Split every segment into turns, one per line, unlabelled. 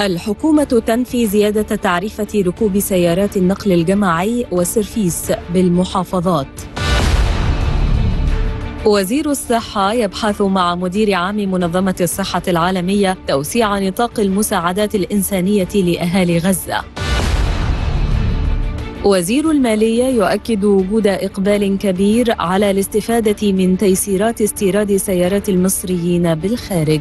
الحكومة تنفي زيادة تعريفة ركوب سيارات النقل الجماعي والسرفيس بالمحافظات. وزير الصحة يبحث مع مدير عام منظمة الصحة العالمية توسيع نطاق المساعدات الإنسانية لأهالي غزة. وزير المالية يؤكد وجود إقبال كبير على الاستفادة من تيسيرات استيراد سيارات المصريين بالخارج.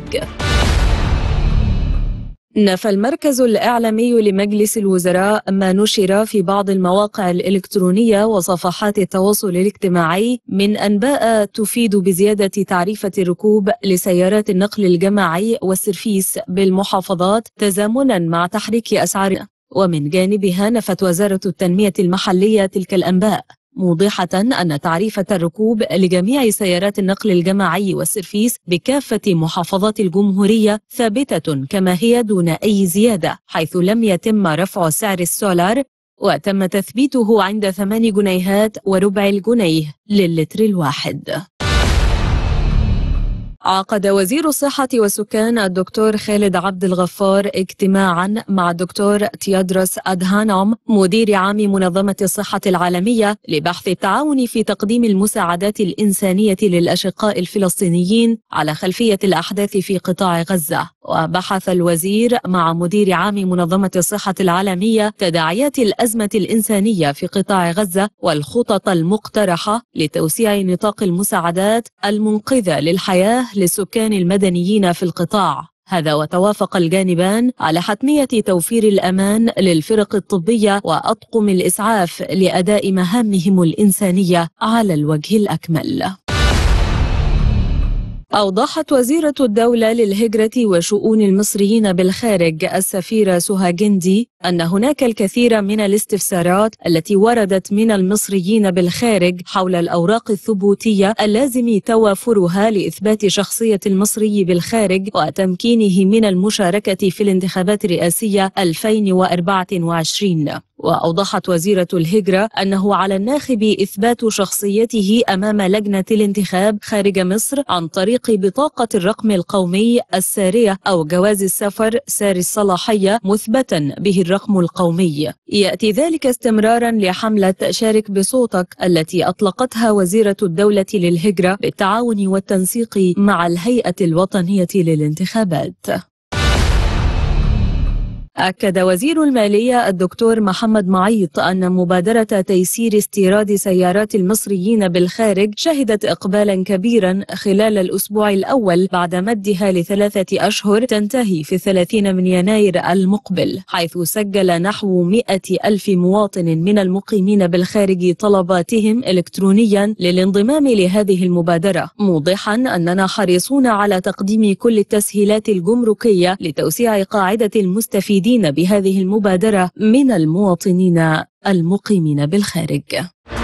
نفى المركز الإعلامي لمجلس الوزراء ما نشر في بعض المواقع الإلكترونية وصفحات التواصل الاجتماعي من أنباء تفيد بزيادة تعريفة الركوب لسيارات النقل الجماعي والسرفيس بالمحافظات تزامنا مع تحريك أسعارها ومن جانبها نفت وزارة التنمية المحلية تلك الأنباء موضحة أن تعريفة الركوب لجميع سيارات النقل الجماعي والسرفيس بكافة محافظات الجمهورية ثابتة كما هي دون أي زيادة حيث لم يتم رفع سعر السولار وتم تثبيته عند 8 جنيهات وربع الجنيه للتر الواحد عقد وزير الصحة والسكان الدكتور خالد عبد الغفار اجتماعا مع الدكتور تيادرس أدهانوم مدير عام منظمة الصحة العالمية لبحث التعاون في تقديم المساعدات الإنسانية للأشقاء الفلسطينيين على خلفية الأحداث في قطاع غزة وبحث الوزير مع مدير عام منظمة الصحة العالمية تداعيات الأزمة الإنسانية في قطاع غزة والخطط المقترحة لتوسيع نطاق المساعدات المنقذة للحياة للسكان المدنيين في القطاع هذا وتوافق الجانبان على حتمية توفير الأمان للفرق الطبية وأطقم الإسعاف لأداء مهامهم الإنسانية على الوجه الأكمل أوضحت وزيرة الدولة للهجرة وشؤون المصريين بالخارج السفيرة سهى جندي أن هناك الكثير من الاستفسارات التي وردت من المصريين بالخارج حول الأوراق الثبوتية اللازم توافرها لإثبات شخصية المصري بالخارج وتمكينه من المشاركة في الانتخابات الرئاسية 2024 وأوضحت وزيرة الهجرة أنه على الناخب إثبات شخصيته أمام لجنة الانتخاب خارج مصر عن طريق بطاقة الرقم القومي السارية أو جواز السفر ساري الصلاحية مثبتا به الرقم القومي يأتي ذلك استمرارا لحملة شارك بصوتك التي أطلقتها وزيرة الدولة للهجرة بالتعاون والتنسيق مع الهيئة الوطنية للانتخابات أكد وزير المالية الدكتور محمد معيط أن مبادرة تيسير استيراد سيارات المصريين بالخارج شهدت إقبالا كبيرا خلال الأسبوع الأول بعد مدها لثلاثة أشهر تنتهي في الثلاثين من يناير المقبل حيث سجل نحو مئة ألف مواطن من المقيمين بالخارج طلباتهم إلكترونيا للانضمام لهذه المبادرة موضحا أننا حريصون على تقديم كل التسهيلات الجمركية لتوسيع قاعدة المستفيدين المستفيدين بهذه المبادرة من المواطنين المقيمين بالخارج